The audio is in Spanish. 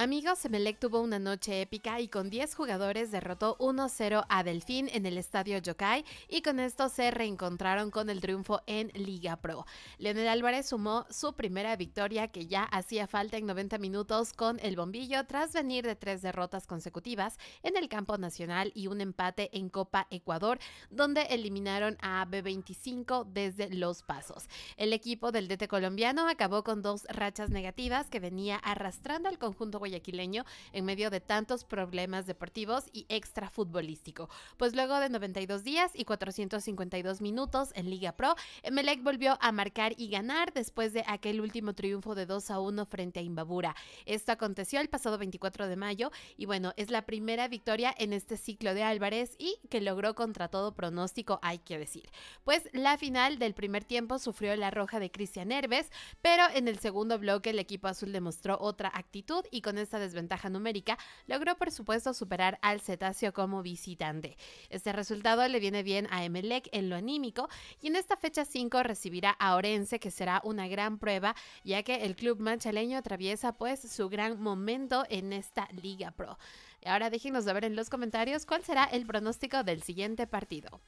Amigos, Semelec tuvo una noche épica y con 10 jugadores derrotó 1-0 a Delfín en el estadio Yokai y con esto se reencontraron con el triunfo en Liga Pro. Leonel Álvarez sumó su primera victoria que ya hacía falta en 90 minutos con el bombillo tras venir de tres derrotas consecutivas en el campo nacional y un empate en Copa Ecuador donde eliminaron a B25 desde los pasos. El equipo del DT colombiano acabó con dos rachas negativas que venía arrastrando al conjunto aquileño en medio de tantos problemas deportivos y futbolístico Pues luego de 92 días y 452 minutos en Liga Pro, Emelec eh, volvió a marcar y ganar después de aquel último triunfo de 2 a 1 frente a Imbabura. Esto aconteció el pasado 24 de mayo y bueno, es la primera victoria en este ciclo de Álvarez y que logró contra todo pronóstico, hay que decir. Pues la final del primer tiempo sufrió la roja de Cristian Herves, pero en el segundo bloque el equipo azul demostró otra actitud y con esta desventaja numérica, logró por supuesto superar al cetáceo como visitante. Este resultado le viene bien a Emelec en lo anímico y en esta fecha 5 recibirá a Orense, que será una gran prueba, ya que el club manchaleño atraviesa pues su gran momento en esta Liga Pro. Y ahora déjenos saber en los comentarios cuál será el pronóstico del siguiente partido.